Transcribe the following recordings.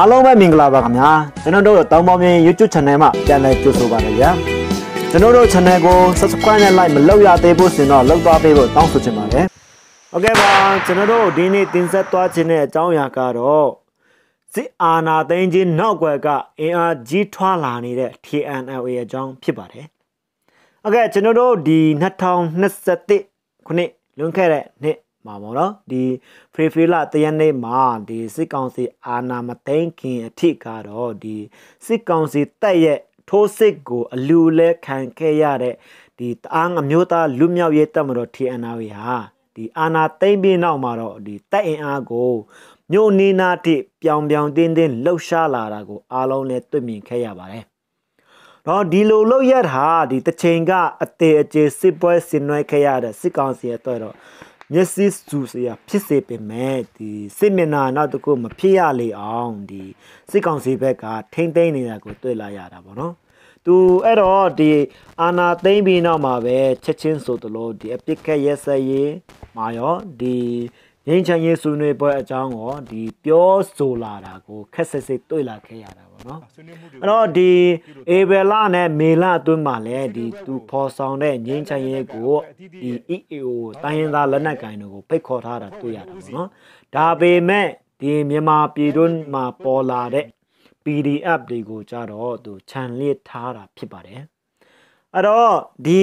အားလုံးပဲမင်္ဂလာပါခင်ဗျာကျွန်တော်တို့တောင်ပေါင်းမြင် YouTube Channel မှာပြန်လည်ကြိုဆိုပါရစေကျွန်တော်တို့ Channel ကို Subscribe နဲ့ Like မလုပ်ရသေးဘူးဆိုရင်တော့လုပ်သွားပေးဖို့တောင်းဆိုချင်ပါတယ်โอเคပါကျွန်တော်တို့ဒီနေ့တင်ဆက်သွားခြင်းတဲ့အကြောင်းအရာကတော့စစ်အာဏာသိမ်းခြင်းနောက်ွယ်ကအင်အားကြီးထွားလာနေတဲ့ TNLA အကြောင်းဖြစ်ပါတယ်โอเคကျွန်တော်တို့ဒီ2021ခုနှစ်လွန်ခဲ့တဲ့နှစ်မှာပေါ့နော်ဒီဖေဖေလာတရက်နေ့မှာဒီစစ်ကောင်စီအာဏာမသိမ်းခင်အထိကတော့ဒီစစ်ကောင်စီတက်ရဲ့ထိုးစစ်ကို အလူလဲခံခဲ့ရတဲ့ဒီတအားအမျိုးသားလူမျိုးရေးတပ်မတော် TNR ဟာဒီအာဏာသိမ်းပြီးနောက်မှာတော့ဒီတက်အင်အားကိုမြို့နေနာတိပြောင်ပြောင်တင်းတင်းလှုပ်ရှားလာတာကိုအားလုံးလည်းတွေ့မြင်ခဲ့ရပါတယ်။တော့ဒီလိုလှုပ်ရတာဒီတစ်ချိန်ကအသေးအကျေစစ်ပွဲဆင်နွှဲခဲ့ရတဲ့စစ်ကောင်စီရဲ့အတွက်တော့မျက်စိစုစရာဖြစ်စေပင်မဲ့ဒီစစ်မျက်နှာနောက်တကူမဖြစ်ရလေအောင်ဒီစစ်ကောင်စီဘက်ကထိမ့်သိမ့်နေတာကိုတွေ့လာရတာပေါ့နော်သူအဲ့တော့ဒီအာနာသိမ့်ပြီးနောက်မှာပဲချက်ချင်းဆိုသလိုဒီအပြစ်ခက်ရက်စက်ရေးမာရောဒီငင်းချမ်းရေးဆွေးနွေးပွဲအကြောင်းကိုဒီပြောဆိုလာတာကိုခက်စစ်စစ်တွေ့လာခဲ့ရတာပေါ့နော်အဲ့တော့ဒီအေဘယ်လနဲ့မေလအတွင်းမှာလည်းဒီသူပေါ်ဆောင်တဲ့ငင်းချမ်းရေးကိုဒီ EAO တိုင်းရင်းသားလက်နက်ကင်တွေကိုဖိတ်ခေါ်ထားတာတွေ့ရတာပေါ့နော်ဒါပေမဲ့ဒီမြန်မာပြည်တွင်းမှာပေါ်လာတဲ့ PDF တွေကို ကြတော့သူခြံလစ်ထားတာဖြစ်ပါတယ်အဲ့တော့ဒီ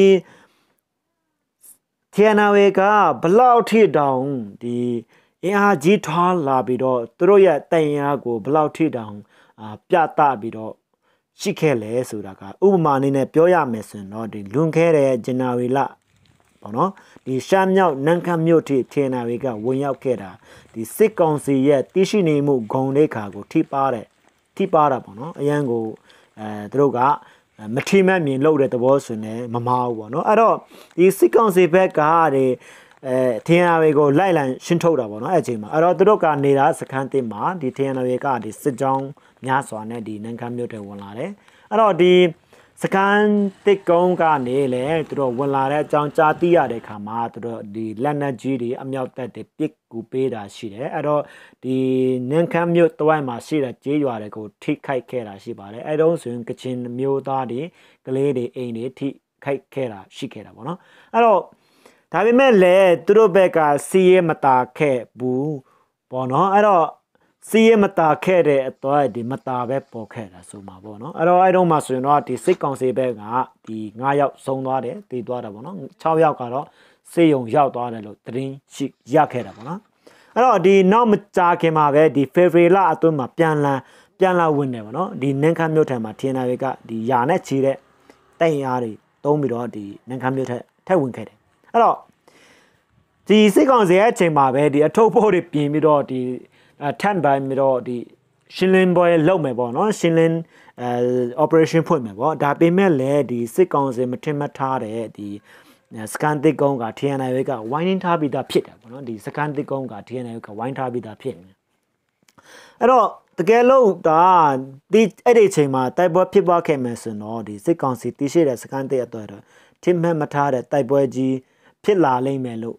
တီယနာဝေကဘလောက်ထိတောင်ဒီအင်အားကြီးထွားလာပြီးတော့သူတို့ရဲ့တန်ရာကိုဘလောက်ထိတောင်ပြသပြီးတော့ရှိခဲ့လဲဆိုတာကဥပမာအနေနဲ့ပြောရမယ်ဆိုရင်တော့ဒီလွန်ခဲ့တဲ့ဇန်နဝါရီလပေါ့နော်ဒီရှမ်းမြောက်နန်းခမ်းမြို့ထိထေနာတွေကဝင်ရောက်ခဲ့တာဒီစစ်ကောင်စီရဲ့တရှိနေမှုဂုံလေးခါကို ထိပါတဲ့ထိပါတာပေါ့နော်အရန်ကိုအဲသူတို့ကမထီမဲ့မြင်လောက်တဲ့သဘောဆိုနေမမအောင်ပေါ့နော်အဲ့တော့ဒီစစ်ကောင်စီဘက်ကတဲ့အဲထင်းရတွေကိုလိုက်လံရှင်းထုတ်တာပေါ့နော်အဲ့အချိန်မှာအဲ့တော့သူတို့ကနေတာစခန်းတင်မှာဒီထင်းရတွေကဒီစစ်ကြောင်းများစွာနဲ့ဒီနန်ခမ်းမြို့တွေဝင်လာတယ်အဲ့တော့ဒီစကန်တစ်ကုန်းကနေလေသူတို့ဝင်လာတဲ့အကြောင်းကြားသိရတဲ့ခါမှာသူတို့ဒီလက်နက်ကြီးတွေအမြောက်တက်တွေပစ်ကူပေးတာရှိတယ်အဲ့တော့ဒီနန်းခမ်းမြို့တဝိုက်မှာရှိတဲ့ကျေးရွာတွေကိုထိခိုက်ခဲ့တာရှိပါတယ်အဲ့တော့ဆိုရင်ကချင်မျိုးသားတွေကလေးတွေအိမ်တွေထိခိုက်ခဲ့တာရှိခဲ့တာပေါ့နော်အဲ့တော့ဒါပေမဲ့လည်းသူတို့ဘက်ကစီးရဲမတာခဲ့ဘူးပေါ့နော်အဲ့တော့စီးရမတာခဲ့တဲ့အတွက်ဒီမတာပဲပေါ်ခဲ့တာဆိုမှာပေါ့နော်အဲ့တော့အဲ့တော့မှဆိုရင်တော့ဒီစိတ်ကောင်စီဘက်ကဒီ9ယောက်ဆုံးသွားတယ်တည်သွားတာပေါ့နော်6ယောက်ကတော့စေယုံရောက်သွားတယ်လို့သတင်းရှိရခဲ့တာပေါ့နော်အဲ့တော့ဒီနောက်မကြာခင်မှာပဲဒီ February လအတွင်းမှာပြန်လာပြန်လာဝင်တယ်ပေါ့နော်ဒီနန်ခမ်းမြို့ထံမှာထင်တာတွေကဒီယာနဲ့ချီတဲ့တိုင်အားတွေတုံးပြီးတော့ဒီနန်ခမ်းမြို့ထက်ထက်ဝင်ခဲ့တယ်အဲ့တော့ဒီစိတ်ကောင်စီရဲ့အချိန်မှာပဲဒီအထုပ်ဖို့တွေပြင်ပြီးတော့ဒီအဲထန်ပိုင်းပြီးတော့ဒီရှင်းလင်းပွဲလုပ်မယ်ပေါ့နော် ရှင်းလင်းအဲ operation ဖွင့်မယ်ပေါ့ဒါပေမဲ့လည်းဒီစစ်ကောင်စီမထင်မထားတဲ့ဒီစကန်တစ်ကုန်းက TNI ကဝိုင်းနှင်းထားပြီးသားဖြစ်တယ်ပေါ့နော်ဒီစကန်တစ်ကုန်းက TNI ကဝိုင်းထားပြီးသားဖြစ်နေအဲ့တော့တကယ်လို့ဒါဒီအဲ့ဒီအချိန်မှာတိုက်ပွဲဖြစ်ပွားခဲ့မယ်ဆိုတော့ဒီစစ်ကောင်စီတရှိတဲ့စကန်တစ်အတွက်တော့ထင်မှတ်မထားတဲ့တိုက်ပွဲကြီးဖြစ်လာလိမ့်မယ်လို့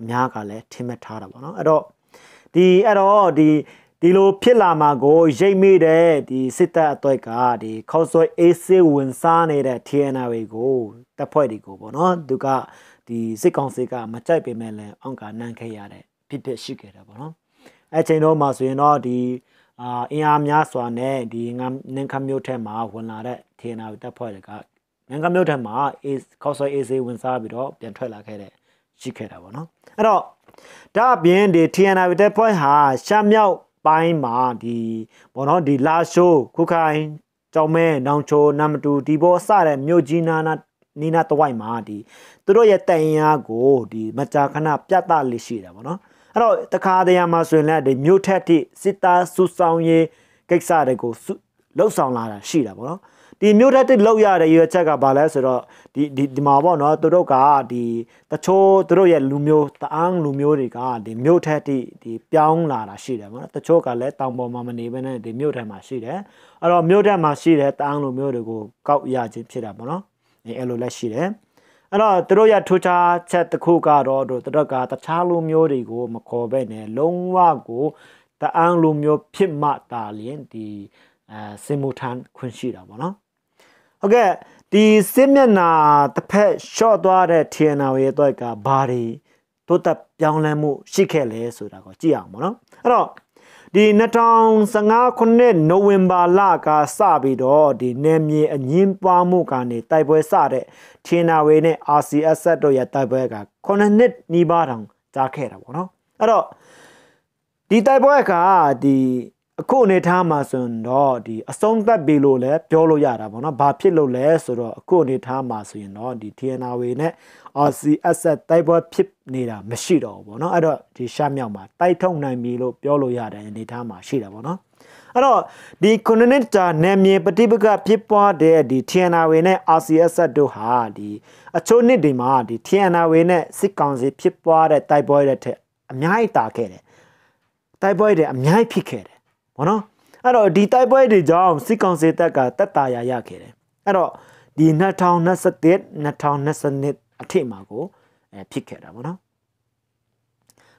အများကလည်းထင်မှတ်ထားတာပေါ့နော်အဲ့တော့ဒီအဲ့တော့ဒီဒီလိုဖြစ်လာမှာကိုရိတ်မိတဲ့ဒီစစ်တပ်အတွက်ကဒီခေါဆွဲအေးစေးဝင်စားနေတဲ့ TNR တွေကိုတပ်ဖွဲ့တွေကိုပေါ့နော် သူကဒီစစ်ကောင်စီကမကြိုက်ပေမဲ့လည်းအောင်ကနန်းခဲ့ရတဲ့ဖြစ်ဖြစ်ရှိခဲ့တာပေါ့နော်အဲ့ချိန်တော့မှဆိုရင်တော့ဒီအာအင်အားများစွာနဲ့ဒီနင်ခမျိုးထက်မှာဝင်လာတဲ့ TNR တပ်ဖွဲ့တွေကနင်ခမျိုးထက်မှာအေးခေါဆွဲအေးစေးဝင်စားပြီးတော့ပြန်ထွက်လာခဲ့တဲ့ရှိခဲ့တာပေါ့နော်အဲ့တော့ဒါအပြင်ဒီ TNR တက်ဖွဲ့ဟာရှမ်းမြောက်ပိုင်းမှာဒီပေါ့နော်ဒီလာရှိုးခုခိုင်ကျောင်းမဲနောင်ချိုနမ်တူဒီဘောစတဲ့မြို့ကြီးနာနာနီနာတဝိုက်မှာဒီသူတို့ရဲ့တန်ရာကိုဒီမကြာခဏပြတ်တလေးရှိတာပေါ့နော်အဲ့တော့တခါတရံမှာဆိုရင်လည်းဒီမြို့ထက်တိစစ်သားစုဆောင်ရေးကိစ္စတွေကိုလှုပ်ဆောင်လာတာရှိတာပေါ့နော်ဒီမြို့တက်တစ်လောက်ရတဲ့ရွေးချက်ကဘာလဲဆိုတော့ဒီဒီဒီမှာပေါ့နော်သူတို့ကဒီတချို့သူတို့ရဲ့လူမျိုးတအန်းလူမျိုးတွေကဒီမြို့ထက်တိဒီပြောင်းလာတာရှိတယ်ပေါ့နော်တချို့ကလည်းတောင်ပေါ်မှာမနေဘဲနဲ့ဒီမြို့ထက်မှာရှိတယ်အဲ့တော့မြို့ထက်မှာရှိတဲ့တအန်းလူမျိုးတွေကိုကောက်ရခြင်းဖြစ်တာပေါ့နော်အဲ့လိုလည်းရှိတယ်အဲ့တော့သူတို့ရဲ့ထူးခြားချက်တစ်ခုကတော့သူတို့ကတခြားလူမျိုးတွေကိုမခေါ်ဘဲနဲ့လုံးဝကိုတအန်းလူမျိုးဖြစ်မှတာလျင်ဒီအဲစင်မူထန်ခွင့်ရှိတာပေါ့နော်ဟုတ်ကဲ့ဒီစစ်မျက်နှာတစ်ဖက်ရှော့သွားတဲ့ TNR ရဲ့အတွက်ကဘာတွေတိုးတက်ပြောင်းလဲမှုရှိခဲ့လဲဆိုတာကိုကြည့်အောင်ပေါ့နော်အဲ့တော့ဒီ2015ခုနှစ်နိုဝင်ဘာလကစပြီးတော့ဒီနယ်မြေအငင်းပွားမှုကနေတိုက်ပွဲစတဲ့ TNR နဲ့ RCS တို့ရဲ့တိုက်ပွဲက9နှစ်နီးပါးတောင်ကြာခဲ့တာပေါ့နော်အဲ့တော့ဒီတိုက်ပွဲကဒီအခုအနေထားမှာဆိုရင်တော့ဒီအဆုံးသက်ပြီလို့လည်းပြောလို့ရတာပေါ့နော်။ဘာဖြစ်လို့လဲဆိုတော့အခုအနေထားမှာဆိုရင်တော့ဒီ TNW နဲ့ RCS တိုက်ပွဲဖြစ်နေတာမရှိတော့ဘူးပေါ့နော်။အဲ့တော့ဒီရှမ်းမြောက်မှာတိုက်ထုတ်နိုင်ပြီလို့ပြောလို့ရတဲ့အနေထားမှာရှိတာပေါ့နော်။အဲ့တော့ဒီခုနှစ်တာနယ်မြေပဋိပက္ခဖြစ်ပွားတဲ့ဒီ TNW နဲ့ RCS တို့ဟာဒီအချို့နှစ်တွေမှာဒီ TNW နဲ့စစ်ကောင်စီဖြစ်ပွားတဲ့တိုက်ပွဲတွေထက်အများကြီးတာခဲ့တယ်။တိုက်ပွဲတွေအများကြီးဖြစ်ခဲ့တယ်ဘောနော်အဲ့တော့ဒီတိုက်ပွဲတွေကြောင့်စစ်ကောင်စီတပ်ကတပ်တာရရခဲ့တယ်အဲ့တော့ဒီ2021 2022အထိမှာကိုအဲဖြစ်ခဲ့တာဗောနော်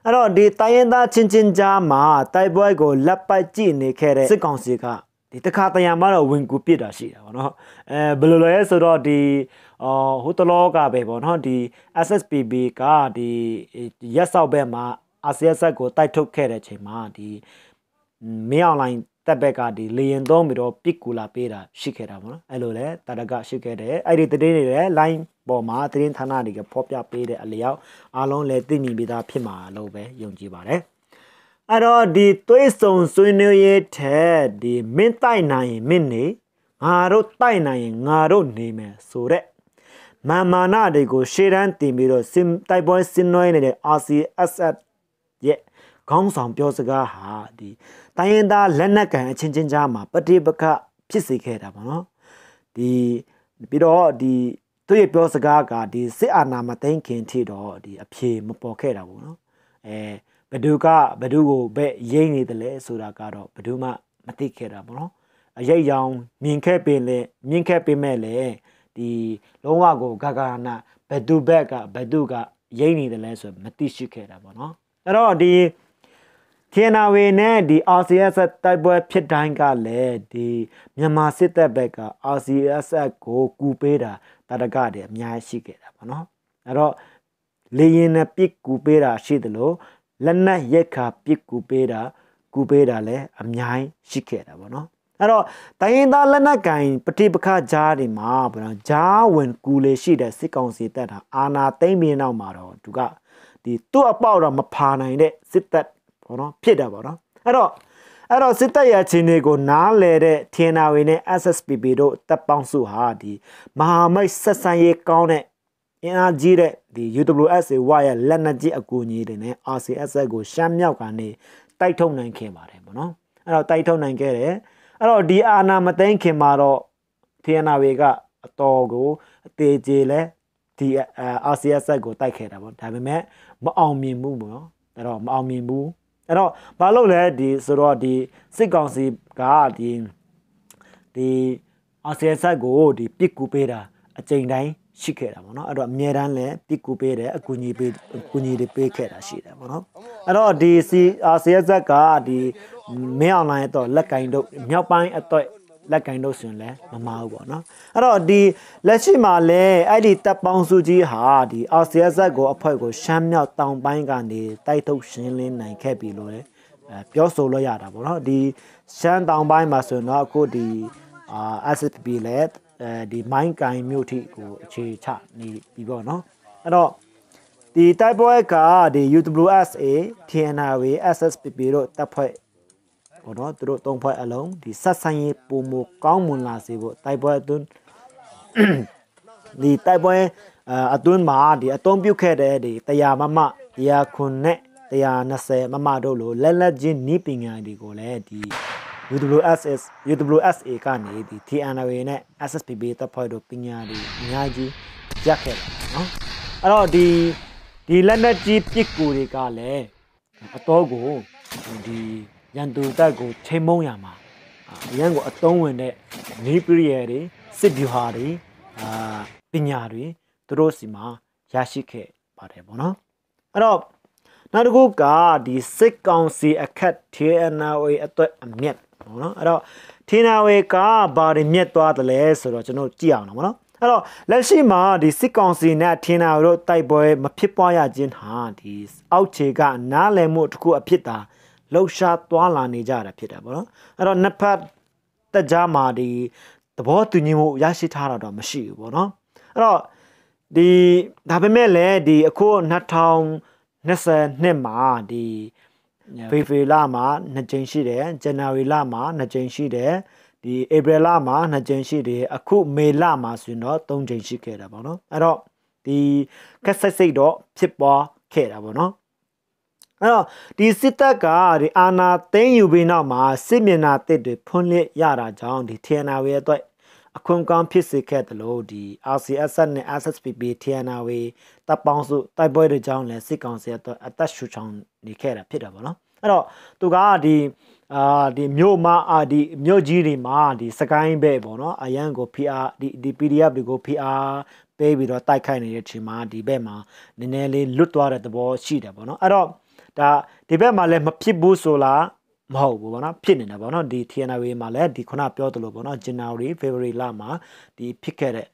အဲ့တော့ဒီတိုင်းရင်းသားချင်းချင်းကြားမှာတိုက်ပွဲကိုလက်ပတ်ကြည့်နေခဲ့တဲ့စစ်ကောင်စီကဒီတခါတရံမှာတော့ဝင်ကူပစ်တာရှိတာဗောနော်အဲဘယ်လိုလဲဆိုတော့ဒီအော်ဟိုတလောကပဲဗောနော်ဒီ SSPB ကဒီရက်ဆောက်ဘက်မှာ RCS ကိုတိုက်ထုတ်ခဲ့တဲ့အချိန်မှာဒီမင်းအွန်လိုင်းတက်ဘက်ကဒီလေရင်သုံးပြီးတော့ပစ်ကူလာပေးတာရှိခဲ့တာပေါ့နော်အဲ့လိုလဲတရကရှိခဲ့တယ်အဲ့ဒီတည်နေတယ် line ပေါ်မှာတည်ဌာနတွေကဖော်ပြပေးတဲ့အလျောက်အားလုံးလည်းသိမြင်ပြီးသားဖြစ်မှာလို့ပဲယုံကြည်ပါတယ်အဲ့တော့ဒီသွေးစုံဆွေးနွေးရေးထက်ဒီမင်းတိုက်နိုင်ရင်မင်းနေငါတို့တိုက်နိုင်ရင်ငါတို့နေမယ်ဆိုတဲ့မာမာနာတွေကို ရှေ့တန်းတင်ပြီးတော့စင်တိုက်ပွဲစင်နွှဲနေတဲ့ RCSF ရဲ့ခေါင်းဆောင်ပြောစကားဟာဒီတိုင်းရင်းသားလက်နက်ကန်အချင်းချင်းကြားမှာပဋိပက္ခဖြစ်စေခဲ့တာပေါ့နော်ဒီပြီးတော့ဒီသူရဲ့ပြောစကားကဒီစစ်အာဏာမသိမ်းခင်ထိတော့ဒီအဖြေမပေါ်ခဲ့တာပေါ့နော်အဲဘဒုကဘဒုကိုဘက်ရိမ့်နေတယ်လဲဆိုတာကတော့ဘဒုမှမသိခဲ့တာပေါ့နော်အရေးရောင်မြင်ခဲ့ပင်လဲမြင်ခဲ့ပင်မဲ့လဲဒီလုံးဝကိုဂဂနာဘဒုဘက်ကဘဒုကရိမ့်နေတယ်လဲဆိုမသိရှိခဲ့တာပေါ့နော်အဲ့တော့ဒီ KNAW နဲ့ဒီ RCSS တိုက်ပွဲဖြစ်တိုင်းကလည်းဒီမြန်မာစစ်တပ်ဘက်က RCSS ကိုကူပေးတာတတကတည်းအများကြီးရှိခဲ့တာပေါ့နော်အဲ့တော့လေရင်နဲ့ပစ်ကူပေးတာရှိသလိုလက်နက်ရက်ခါပစ်ကူပေးတာ ကူပေးတာလည်းအများကြီးရှိခဲ့တာပေါ့နော်အဲ့တော့တိုင်းရင်းသားလက်နက်ကင်ပဋိပက္ခကြားတွေမှာဘယ်တော့ဂျားဝင်ကူလေရှိတဲ့စစ်ကောင်စီတပ်တာအာနာသိမ့်ပြီးနောက်မှာတော့သူကဒီသူ့အပေါက်တော့မဖာနိုင်တဲ့စစ်တပ်ပေါ့နော်ဖြစ်တာပေါ့နော်အဲ့တော့အဲ့တော့စစ်တပ်ရဲ့ခြေနေကိုနားလဲတဲ့ထင်နာဝင်နဲ့ SSPP တို့တပ်ပေါင်းစုဟာဒီမဟာမိတ်ဆက်ဆံရေးကောင်းတဲ့အင်အားကြီးတဲ့ဒီ UWSAY ရဲ့လက်နက်ကြီးအကူအညီတွေနဲ့ RCSS ကိုရှမ်းမြောက်ကနေတိုက်ထုတ်နိုင်ခဲ့ပါတယ်ပေါ့နော်အဲ့တော့တိုက်ထုတ်နိုင်ခဲ့တယ်အဲ့တော့ဒီအာနာမသိမ်းခင်မှာတော့ထင်နာဝေကအတော်ကိုအသေးသေးလဲဒီ RCSS ကိုတိုက်ခဲ့တာပေါ့ဒါပေမဲ့မအောင်မြင်ဘူးပေါ့နော်အဲ့တော့မအောင်မြင်ဘူးအဲ့တော့ဘာလို့လဲဒီဆိုတော့ဒီစစ်ကောင်စီကဒီဒီအာဆီယံဆက်ကိုဒီပစ်ကူပေးတာအကြိမ်တိုင်းရှိခဲ့တာပေါ့နော်အဲ့တော့အမြဲတမ်းလည်းပစ်ကူပေးတယ်အကူညီပေးအကူညီတွေပေးခဲ့တာရှိတယ်ပေါ့နော်အဲ့တော့ဒီ CRCZ ကဒီမင်းအောင်နိုင်တော့လက်ကင်တို့မြောက်ပိုင်းအတွက်လက်ကင်လို့ဆိုရင်လည်းမမားဘူးပေါ့နော်အဲ့တော့ဒီလက်ရှိမှာလည်းအဲ့ဒီတပ်ပေါင်းစုကြီးဟာဒီအာဆီယဇက်ကိုအဖွဲ့ကိုရှမ်းမြောက်တောင်ပိုင်းကနေတိုက်ထုတ်ရှင်းလင်းနိုင်ခဲ့ပြီလို့လည်းပြောဆိုလို့ရတာပေါ့နော်ဒီရှမ်းတောင်ပိုင်းမှာဆိုရင်တော့အခုဒီအာ SPP လည်းအဲဒီမိုင်းကင်မြို့ထိကိုအခြေချနေပြီပေါ့နော်အဲ့တော့ဒီတိုက်ပွဲကဒီ UWSA, TNRW, SSPP တို့တပ်ဖွဲ့ပေါ့နော်သူတို့သုံးဖွဲ့အလုံးဒီဆက်ဆံရေးပုံမကောင်းမွန်လာစေဖို့တိုက်ပွဲအတွင်းဒီတိုက်ပွဲအတွင်းမှာဒီအသုံးပြုခဲ့တဲ့ဒီတရားမမတရားခွန်နဲ့120မမတို့လိုလက်လက်ချင်းနီးပညာတွေကိုလည်းဒီ UWSS UWSA ကနေဒီ TNRA နဲ့ SSPB တပ်ဖွဲ့တို့ပညာတွေအများကြီးရခဲ့တယ်နော်အဲ့တော့ဒီဒီလက်နက်ကြီးပစ်ကူတွေကလည်းအတော့ကိုဒီရန်သူတပ်ကိုချိန်မုံရမှာအရန်ကိုအတုံးဝင်တဲ့နီးပရိယယ်တွေစစ်ဗျူဟာတွေအာပညာတွေသူတို့စီမှာရရှိခဲ့ပါတယ်ပေါ့နော်အဲ့တော့နောက်တစ်ခုကဒီစစ်ကောင်စီအခက် TNOA အတွက်အမြက်ပေါ့နော်အဲ့တော့ TNOA ကဘာတွေမြက်သွားတယ်လဲဆိုတော့ကျွန်တော်ကြည့်အောင်နော်ပေါ့နော်အဲ့တော့လက်ရှိမှာဒီစစ်ကောင်စီနဲ့ TNOA တို့တိုက်ပွဲမဖြစ်ပွားရခြင်းဟာဒီအောက်ခြေက နားလည်မှုတစ်ခုအဖြစ်သာလှုပ်ရှားသွားလာနေကြတာဖြစ်တာပေါ့နော်အဲ့တော့နှစ်ဖက်တက်ကြမှာဒီသဘောတူညီမှုရရှိထားတာတော့မရှိဘူးပေါ့နော်အဲ့တော့ဒီဒါပေမဲ့လည်းဒီအခု2022မှာဒီဖေဖေလမှာနှစ်ကြိမ်ရှိတယ်ဇန်နဝါရီလမှာနှစ်ကြိမ်ရှိတယ်ဒီဧပြီလမှာနှစ်ကြိမ်ရှိတယ်အခုမေလမှာဆိုရင်တော့သုံးကြိမ်ရှိခဲ့တာပေါ့နော်အဲ့တော့ဒီခက်ဆက်စိတ်တော့ဖြစ်ပွားခဲ့တာပေါ့နော်အဲ့တော့ဒီစစ်တပ်ကဒီအာဏာသိမ်းယူပြီးနောက်မှာစစ်မျက်နှာတစ်တွေဖွင့်လှစ်ရတာကြောင့်ဒီ TNW ရဲ့အတွက်အခွင့်ကောင်းဖြစ်စေခဲ့တယ်လို့ဒီ RCS နဲ့ SSPP TNW တပ်ပေါင်းစုတိုက်ပွဲတွေကြောင့်လည်းစစ်ကောင်စီအတွက်အသက်ရှူချောင်နေခဲ့တာဖြစ်တာပေါ့နော်အဲ့တော့သူကဒီအာဒီမြို့မှာအာဒီမြို့ကြီးတွေမှာဒီစကိုင်းဘဲပေါ့နော်အရန်ကို PR ဒီဒီ PDF တွေကို PR ပေးပြီးတော့တိုက်ခိုက်နေတဲ့အချိန်မှာဒီဘက်မှာနည်းနည်းလေးလွတ်သွားတဲ့သဘောရှိတယ်ပေါ့နော်အဲ့တော့ဒါဒီဘက်မှာလည်းမဖြစ်ဘူးဆိုလားမဟုတ်ဘူးဗောနော်ဖြစ်နေတာဗောနော်ဒီ TNW မှာလည်းဒီခုနပြောသလိုဗောနော် January February လမှာဒီဖြစ်ခဲ့တဲ့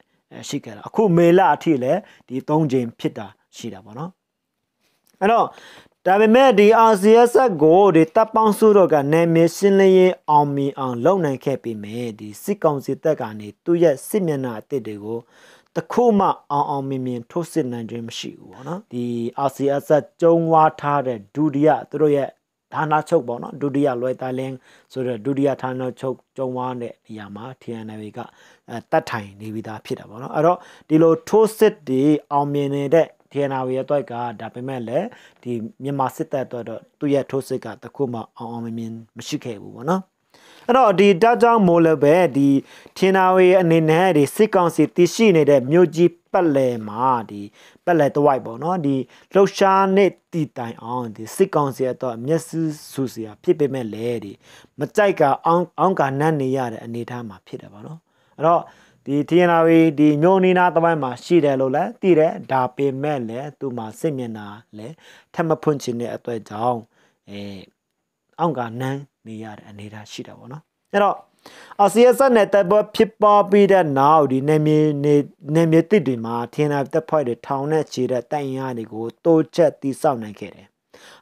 ရှိခဲ့တာအခုမေလအထိလည်းဒီ၃ချိန်ဖြစ်တာရှိတာဗောနော်အဲ့တော့ဒါပေမဲ့ဒီ RCSS ကိုဒီတပ်ပေါင်းစုတို့ကနယ်မြေရှင်းလင်းရေးအောင်မြင်အောင် လုပ်နိုင်ခဲ့ပြီမယ်ဒီစစ်ကောင်စီတပ်ကနေသူ့ရဲ့စစ်မျက်နှာအစ်စ်တွေကိုတခုမှအောင်အောင်မြင်မြင်ထုတ်စစ်နိုင်ခြင်းမရှိဘူးပေါ့နော်ဒီ RCS ကျုံဝါထားတဲ့ဒုတိယသူတို့ရဲ့ဒါနာချုပ်ပေါ့နော်ဒုတိယလွယ်တာလင်းဆိုတော့ဒုတိယဌာနချုပ်ကျုံဝါတဲ့နေရာမှာ TNL ကတတ်ထိုင်နေပြီးသားဖြစ်တာပေါ့နော်အဲ့တော့ဒီလိုထိုးစစ်တွေအောင်မြင်နေတဲ့ TNL ရဲ့အတွက်ကဒါပေမဲ့လည်းဒီမြန်မာစစ်တပ်အတွက်တော့သူ့ရဲ့ထိုးစစ်ကတခုမှအောင်အောင်မြင်မြင်မရှိခဲ့ဘူးပေါ့နော်အဲ့တော့ဒီတကြောင့်မို့လို့ပဲဒီထင်နာဝေအနေနဲ့ဒီစစ်ကောင်စီတရှိနေတဲ့မြို့ကြီးပတ်လည်မှာဒီပတ်လည်တဝိုက်ပေါ့နော်ဒီလှုပ်ရှားနေတည်တိုင်အောင်ဒီစစ်ကောင်စီအတော့မျက်စိဆူစရာ ဖြစ်ပေမဲ့လေဒီမကြိုက်ကအောင်အောင်ကနတ်နေရတဲ့အနေထားမှာဖြစ်တယ်ပေါ့နော်အဲ့တော့ဒီထင်နာဝေဒီညိုနီနာတပိုင်းမှာရှိတယ်လို့လည်းသိတယ်ဒါပေမဲ့လည်းသူမှာစစ်မျက်နှာလည်းထပ်မဖွင့်ချင်တဲ့အတွက်ကြောင့်အဲအောင်ကနန်းနေရတဲ့အနေအထားရှိတာပေါ့နော်အဲ့တော့အာဆီယဆက်နဲ့တပ်ပွဲဖြစ်ပွားပြီးတဲ့နောက်ဒီနေမြေနေနေမြေတစ်တွေမှာထင်းတာတပ်ဖွဲ့တွေထောင်နဲ့ခြေတဲ့တိုင်ရာတွေကိုတိုးချက်တိစောက်နိုင်ခဲ့တယ်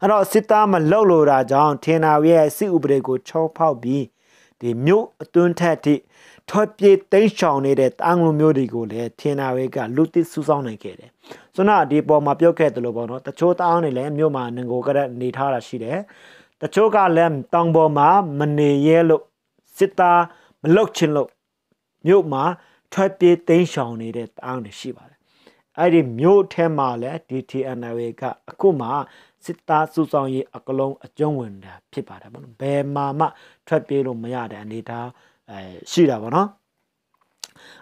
အဲ့တော့စစ်သားမလောက်လို့တာကြောင့်ထင်းတာရဲ့စစ်ဥပဒေကိုချုံဖောက်ပြီးဒီမြို့အတွင်းထက်ထိထွက်ပြေးတိမ်းရှောင်နေတဲ့တန်ငုံမျိုးတွေကိုလည်းထင်တာဝဲကလူတစ်စုဆောင်နိုင်ခဲ့တယ်။ဆိုတော့ဒီပေါ်မှာပြောခဲ့တယ်လို့ပေါ့နော်။တချို့တအောင်တွေလည်းမြို့မှာငင်ကိုကရက်နေထားတာရှိတယ်တချို့ကလည်းတောင်ပေါ်မှာမနေရဲလို့စစ်သားမလုတ်ချင်လို့မြို့မှာ ထွက်ပြေးတိမ်းရှောင်နေတဲ့တအားတွေရှိပါတယ်။အဲ့ဒီမြို့ထဲမှာလည်း DTNL ကအခုမှစစ်သားစုဆောင်ရေးအကလုံးအကျုံးဝင်တာဖြစ်ပါတယ်ဗောနော်။ဘယ်မှာမှ ထွက်ပြေးလို့မရတဲ့အနေအထားအဲရှိတာဗောနော်။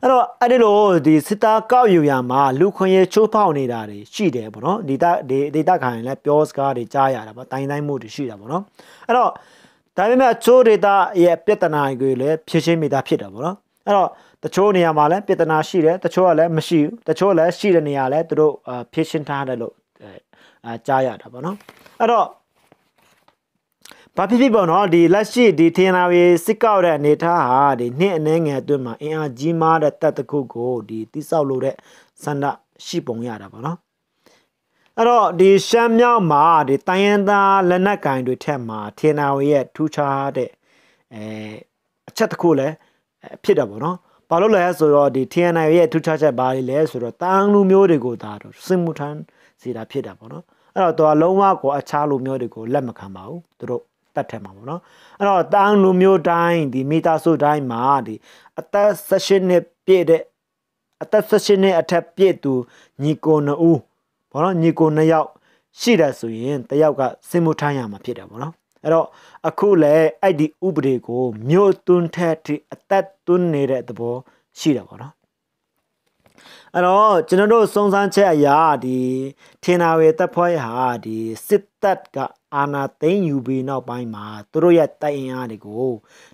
အဲ့တော့အဲ့ဒီလိုဒီစစ်သားကောက်ယူရမှာလူခွင့်ရချိုးဖောက်နေတာတွေရှိတယ်ပေါ့နော်ဒေတာဒေတာခိုင်လည်းပြောစကားတွေကြားရတာပေါ့တိုင်းတိုင်းမှုတွေရှိတာပေါ့နော်အဲ့တော့ဒါပေမဲ့အချိုးဒေတာရဲ့ပြဿနာကိုလည်းဖြည့်ရှင်းမိတာဖြစ်တာပေါ့နော်အဲ့တော့တချို့နေရာမှာလည်းပြဿနာရှိတယ်တချို့ကလည်းမရှိဘူးတချို့လည်းရှိတဲ့နေရာလည်းသူတို့ဖြည့်ရှင်းထားတယ်လို့အဲကြားရတာပေါ့နော်အဲ့တော့ဘာဖြစ်ဖြစ်ပေါ့နော်ဒီလက်ရှိဒီထင်တာတွေစစ်ကောက်တဲ့အနေထားဟာဒီနှစ်အနှဲငယ်အတွင်းမှာအင်အားကြီးမားတဲ့တပ်တစ်ခုကိုဒီတိဆောက်လို့တဲ့ဆန္ဒရှိပုံရတာပေါ့နော်အဲ့တော့ဒီရှမ်းမြောက်မှာဒီတိုင်းရင်းသားလက်နက်ကင်တွေထက်မှာထင်တာတွေရဲ့ထူးခြားတဲ့အဲအချက်တစ်ခုလည်းဖြစ်တာပေါ့နော်ဘာလို့လဲဆိုတော့ဒီ TNI ရဲ့ထူးခြားချက်ပါလေလဲဆိုတော့တန်းလူမျိုးတွေကိုဒါတော့စင်မူထန်းစီတာဖြစ်တာပေါ့နော်အဲ့တော့သူကလုံးဝကိုအခြားလူမျိုးတွေကိုလက်မခံပါဘူးသူတို့တတ်ထဲမှာပေါ့နော်အဲ့တော့တန်းလူမျိုးတိုင်းဒီမိသားစုတိုင်းမှာဒီအသက်16နှစ်ပြည့်တဲ့အသက်16နှစ်အထက်ပြည့်သူညီကိုနှစ်ဦးပေါ့နော်ညီကိုနှစ်ယောက်ရှိတယ်ဆိုရင်တယောက်ကစင်မထမ်းရမှာဖြစ်တယ်ပေါ့နော်အဲ့တော့အခုလည်းအဲ့ဒီဥပဒေကိုမြို့သွန်းထက်ထိအသက်သွန်းနေတဲ့သဘောရှိတယ်ပေါ့နော်အဲ့တော့ကျွန်တော်တို့စုံစမ်းချက်အရာဒီထင်နာဝေတပ်ဖွဲ့ဟာဒီစစ်တပ်ကအာနာသိမ့်ယူပြီးနောက်ပိုင်းမှာသူတို့ရဲ့တိုက်အင်အားတွေကို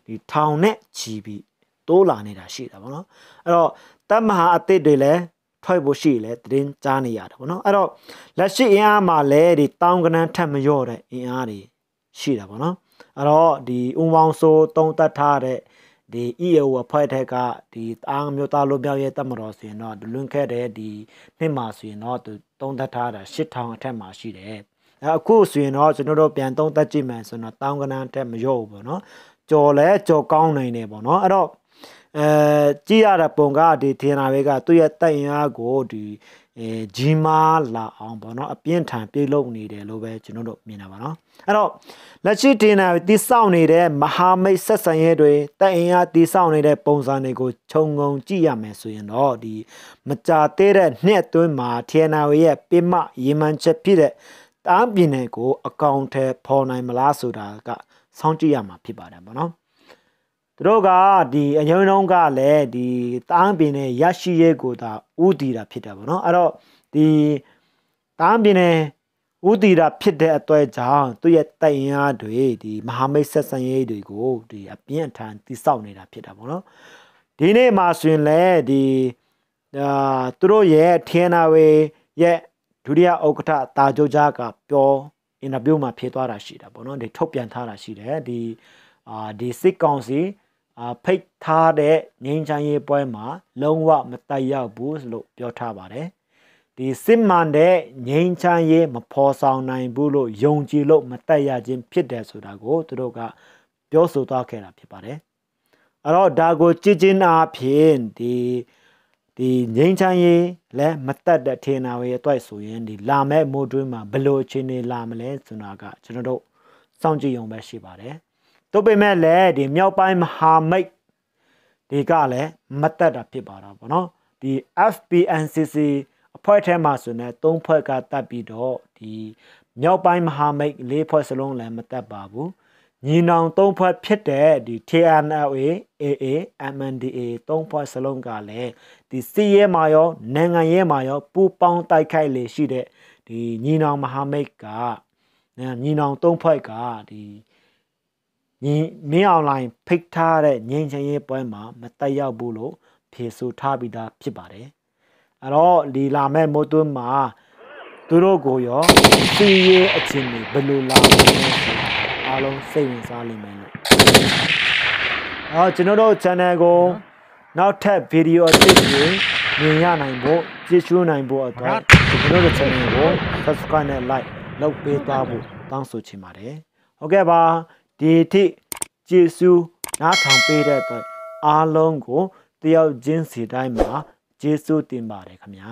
ဒီထောင်နဲ့ချီပြီးတိုးလာနေတာရှိတာပေါ့နော်အဲ့တော့တပ်မဟာအသစ်တွေလည်းထွက်ဖို့ရှိလေတည်င်းကြားနေရတာပေါ့နော်အဲ့တော့လက်ရှိအင်အားမှာလည်းဒီတောင်းကနန်းထက်မလျော့တဲ့အင်အားတွေရှိတာပေါ့နော်အဲ့တော့ဒီဥပေါင်းဆိုးတုံးတက်ထားတဲ့ဒီ EAO အဖွဲ့ထက်ကဒီအားမျိုးသားလူမျိုးရဲ့တမတော်ဆိုရင်တော့လွန်ခဲ့တဲ့ဒီနှစ်မှာဆိုရင်တော့သူတုံးတက်ထားတာ8000အထက်မှာရှိတယ်အခုဆိုရင်တော့ကျွန်တော်တို့ပြန်သုံးသပ်ကြည့်မယ်ဆိုတော့တောင်းကနန်းတက်မရော့ဘူးပေါ့နော်ကြော်လဲကြော်ကောင်းနိုင်တယ်ပေါ့နော်အဲ့တော့အဲကြည့်ရတဲ့ပုံကဒီထင်တာပဲကသူ့ရဲ့တက်ရင်အားကိုဒီအဲဂျီမာလာအောင်ပေါ့နော်အပြင်းထန်ပြေလုံနေတယ်လို့ပဲကျွန်တော်တို့မြင်တာပါနော်အဲ့တော့လက်ရှိတင်တာတိဆောက်နေတဲ့မဟာမိတ်ဆက်ဆံရေးတွေတက်ရင်အားတိဆောက်နေတဲ့ပုံစံတွေကိုခြုံငုံကြည့်ရမယ်ဆိုရင်တော့ဒီမကြာသေးတဲ့နှစ်အတွင်းမှာထင်တာရဲ့ပြမရေမှန်ချက်ဖြစ်တဲ့တားပြင်းတဲ့ကိုအကောင့်ထဲပေါ်နိုင်မလားဆိုတာကစောင့်ကြည့်ရမှာဖြစ်ပါတယ်ဗောနော်သူတို့ကဒီအရင်တုန်းကလည်းဒီတားပြင်းတဲ့ရရှိရဲကိုသာဥတီတာဖြစ်တယ်ဗောနော်အဲ့တော့ဒီတားပြင်းတဲ့ဥတီတာဖြစ်တဲ့အတွေ့အကြုံသူ့ရဲ့တိုင်ရားတွေဒီမဟာမိတ်ဆက်ဆံရေးတွေကိုဒီအပြင်းထန်တိစောက်နေတာဖြစ်တာဗောနော်ဒီနေ့မှာဆိုရင်လည်းဒီအာသူတို့ရဲ့ထင်နာဝေရဲ့ဒုတိယဥက္ကဋ္ဌတာဂျိုဂျာကပြောအင်တာဗျူးမှာဖြေသွားတာရှိတာပေါ့နော်ဒီထုတ်ပြန်ထားတာရှိတယ်ဒီအာဒီစစ်ကောင်စီအာဖိတ်ထားတဲ့ငင်းချမ်းရေးပွဲမှာ လုံးဝမတက်ရောက်ဘူးလို့ပြောထားပါတယ်ဒီစစ်မှန်တဲ့ငင်းချမ်းရေးမဖော်ဆောင်နိုင်ဘူးလို့ယုံကြည်လို့မတက်ရခြင်းဖြစ်တယ်ဆိုတာကိုသူတို့ကပြောဆိုသွားခဲ့တာဖြစ်ပါတယ်အဲ့တော့ဒါကိုကြည်ချင်းအဖြစ်ဒီဒီငိမ့်ချမ်းရေးလဲမတက်တဲ့ထေနာဝရဲ့အတွက်ဆိုရင်ဒီလာမဲ့မိုးတွင်းမှာဘလို့ချင်းနေလာမလဲဆိုတာကကျွန်တော်တို့စောင့်ကြည့်ရုံပဲရှိပါတယ်။တို့ပေမဲ့လည်းဒီမြောက်ပိုင်းမဟာမိတ်ဒီကလည်းမတက်တာဖြစ်ပါတော့ဗောနော်။ဒီ FPNCC အဖွဲ့ထဲမှာဆိုနေ၃ဖွဲ့ကတက်ပြီးတော့ဒီမြောက်ပိုင်းမဟာမိတ်၄ဖွဲ့စလုံးလည်းမတက်ပါဘူး။ညီနောင်၃ဖွဲ့ဖြစ်တဲ့ဒီ TNLA AA MNDA ၃ဖွဲ့စလုံးကလည်းဒီစီးရဲမှာရောနိုင်ငံရဲမှာရော ပူးပေါင်းတိုက်ခိုက်လေရှိတဲ့ဒီညီနောင်မဟာမိတ်ကညီနောင်၃ဖွဲ့ကဒီညီမင်းအောင်လိုင်းဖိတ်ထားတဲ့ငင်းချင်ရေးပွဲမှာမတက်ရောက်ဘူးလို့ဖြေဆိုထားပြီးသားဖြစ်ပါတယ်။အဲ့တော့လီလာမဲ့မိုးသွင်းမှာသူတို့ကိုရောစီးရဲအချင်းတွေဘယ်လိုလာလဲအားလုံးစိတ်ဝင်စားလိမ့်မယ်လို့အော်ကျွန်တော်တို့ channel ကို နောက်ထပ် video အသစ်တွေမြင်ရနိုင်ဖို့ကြည့်ရှုနိုင်ဖို့အတွက်ကျွန်တော်တို့ channel ကို subscribe နဲ့ like လုပ်ပေးသွားဖို့တောင်းဆိုချင်ပါတယ်ဟုတ်ကဲ့ပါဒီအထိကြည့်ရှုနားထောင်ပေးတဲ့အတွက် အားလုံးကိုတယောက်ချင်းစီတိုင်းမှာကျေးဇူးတင်ပါတယ်ခင်ဗျာ